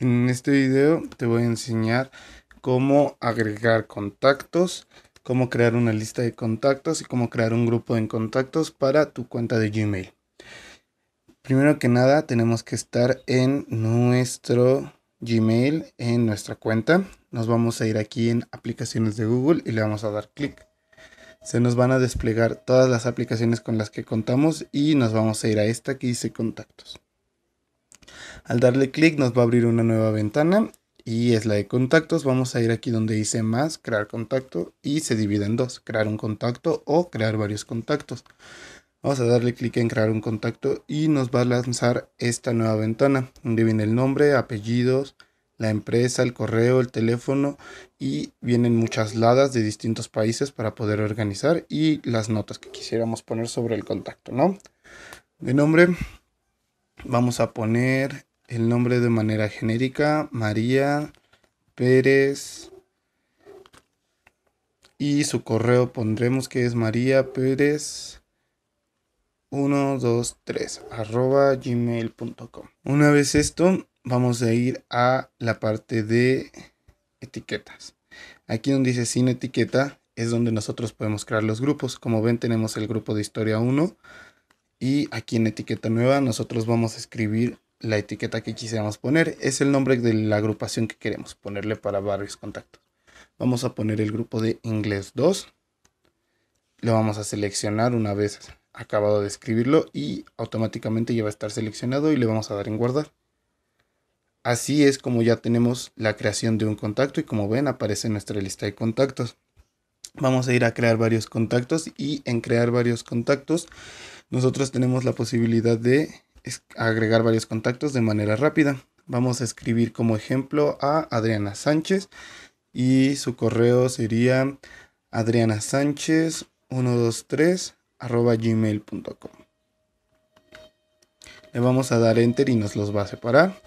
En este video te voy a enseñar cómo agregar contactos, cómo crear una lista de contactos y cómo crear un grupo de contactos para tu cuenta de Gmail. Primero que nada tenemos que estar en nuestro Gmail, en nuestra cuenta. Nos vamos a ir aquí en aplicaciones de Google y le vamos a dar clic. Se nos van a desplegar todas las aplicaciones con las que contamos y nos vamos a ir a esta que dice contactos. Al darle clic nos va a abrir una nueva ventana y es la de contactos. Vamos a ir aquí donde dice más, crear contacto y se divide en dos, crear un contacto o crear varios contactos. Vamos a darle clic en crear un contacto y nos va a lanzar esta nueva ventana donde viene el nombre, apellidos, la empresa, el correo, el teléfono y vienen muchas ladas de distintos países para poder organizar y las notas que quisiéramos poner sobre el contacto, ¿no? De nombre, Vamos a poner el nombre de manera genérica, María Pérez. Y su correo pondremos que es María Pérez 123 arroba gmail.com. Una vez esto, vamos a ir a la parte de etiquetas. Aquí donde dice sin etiqueta es donde nosotros podemos crear los grupos. Como ven, tenemos el grupo de historia 1 y aquí en etiqueta nueva nosotros vamos a escribir la etiqueta que quisiéramos poner. Es el nombre de la agrupación que queremos ponerle para varios contactos. Vamos a poner el grupo de inglés 2. Lo vamos a seleccionar una vez acabado de escribirlo y automáticamente ya va a estar seleccionado y le vamos a dar en guardar. Así es como ya tenemos la creación de un contacto y como ven aparece nuestra lista de contactos vamos a ir a crear varios contactos y en crear varios contactos nosotros tenemos la posibilidad de agregar varios contactos de manera rápida. Vamos a escribir como ejemplo a Adriana Sánchez y su correo sería adriana sánchez 123 arroba gmail.com. Le vamos a dar enter y nos los va a separar.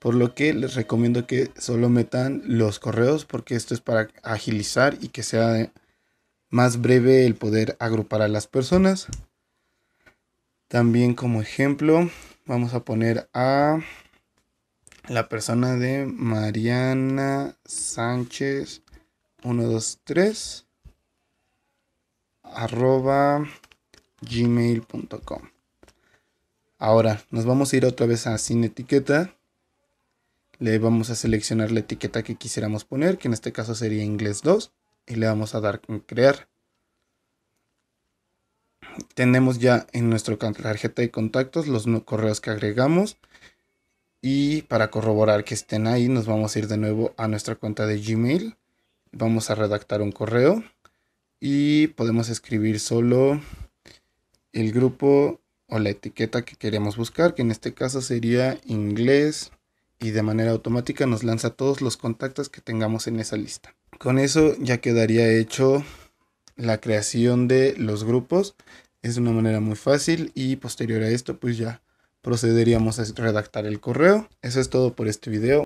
Por lo que les recomiendo que solo metan los correos porque esto es para agilizar y que sea más breve el poder agrupar a las personas. También como ejemplo vamos a poner a la persona de Mariana Sánchez 123 arroba gmail.com. Ahora nos vamos a ir otra vez a sin etiqueta. Le vamos a seleccionar la etiqueta que quisiéramos poner, que en este caso sería inglés 2 y le vamos a dar en crear. Tenemos ya en nuestra tarjeta de contactos los correos que agregamos. Y para corroborar que estén ahí, nos vamos a ir de nuevo a nuestra cuenta de Gmail. Vamos a redactar un correo. Y podemos escribir solo el grupo o la etiqueta que queremos buscar, que en este caso sería inglés. Y de manera automática nos lanza todos los contactos que tengamos en esa lista. Con eso ya quedaría hecho la creación de los grupos. Es una manera muy fácil y posterior a esto pues ya procederíamos a redactar el correo. Eso es todo por este video.